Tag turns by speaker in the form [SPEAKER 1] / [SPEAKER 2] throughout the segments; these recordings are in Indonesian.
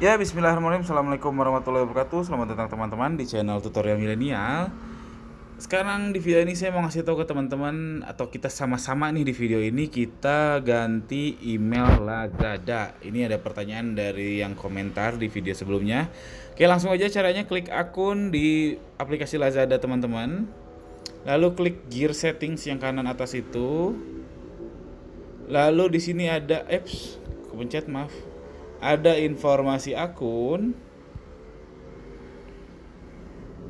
[SPEAKER 1] Ya, bismillahirrahmanirrahim. Assalamualaikum warahmatullahi wabarakatuh. Selamat datang teman-teman di channel Tutorial Milenial. Sekarang di video ini saya mau ngasih tahu ke teman-teman atau kita sama-sama nih di video ini kita ganti email Lazada. Ini ada pertanyaan dari yang komentar di video sebelumnya. Oke, langsung aja caranya klik akun di aplikasi Lazada, teman-teman. Lalu klik gear settings yang kanan atas itu. Lalu di sini ada apps. Kepencet, maaf ada informasi akun.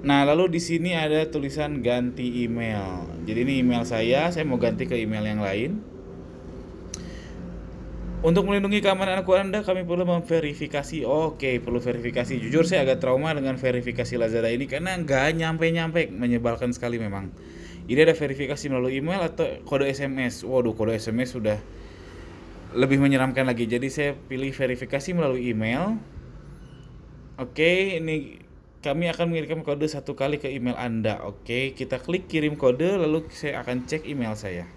[SPEAKER 1] Nah, lalu di sini ada tulisan ganti email. Jadi ini email saya, saya mau ganti ke email yang lain. Untuk melindungi keamanan akun Anda, kami perlu memverifikasi. Oke, perlu verifikasi. Jujur saya agak trauma dengan verifikasi Lazada ini karena nggak nyampe-nyampe, menyebalkan sekali memang. Ini ada verifikasi melalui email atau kode SMS. Waduh, kode SMS sudah lebih menyeramkan lagi. Jadi saya pilih verifikasi melalui email. Oke, ini kami akan mengirimkan kode satu kali ke email Anda. Oke, kita klik kirim kode lalu saya akan cek email saya.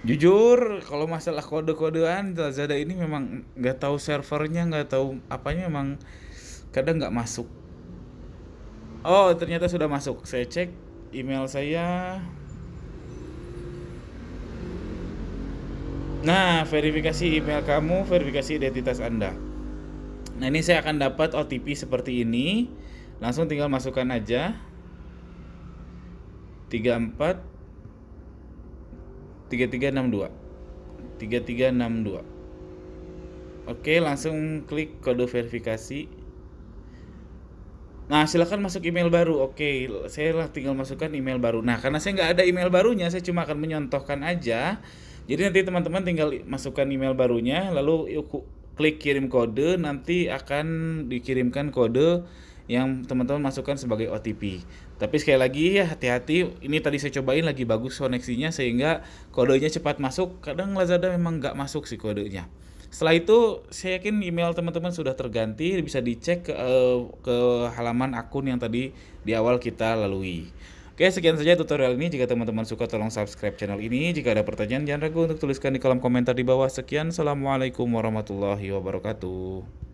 [SPEAKER 1] Jujur, kalau masalah kode-kodean Lazada ini memang nggak tahu servernya, nggak tahu apanya memang kadang nggak masuk. Oh, ternyata sudah masuk. Saya cek email saya Nah, verifikasi email kamu, verifikasi identitas Anda. Nah, ini saya akan dapat OTP seperti ini. Langsung tinggal masukkan aja. 34 3362. 3362. Oke, langsung klik kode verifikasi. Nah, silahkan masuk email baru. Oke, saya lah tinggal masukkan email baru. Nah, karena saya nggak ada email barunya, saya cuma akan menyontohkan aja. Jadi nanti teman-teman tinggal masukkan email barunya lalu klik kirim kode nanti akan dikirimkan kode yang teman-teman masukkan sebagai OTP. Tapi sekali lagi ya hati-hati, ini tadi saya cobain lagi bagus koneksinya sehingga kodenya cepat masuk. Kadang Lazada memang nggak masuk sih kodenya. Setelah itu saya yakin email teman-teman sudah terganti, bisa dicek ke, eh, ke halaman akun yang tadi di awal kita lalui. Oke, sekian saja tutorial ini. Jika teman-teman suka, tolong subscribe channel ini. Jika ada pertanyaan, jangan ragu untuk tuliskan di kolom komentar di bawah. Sekian, Assalamualaikum warahmatullahi wabarakatuh.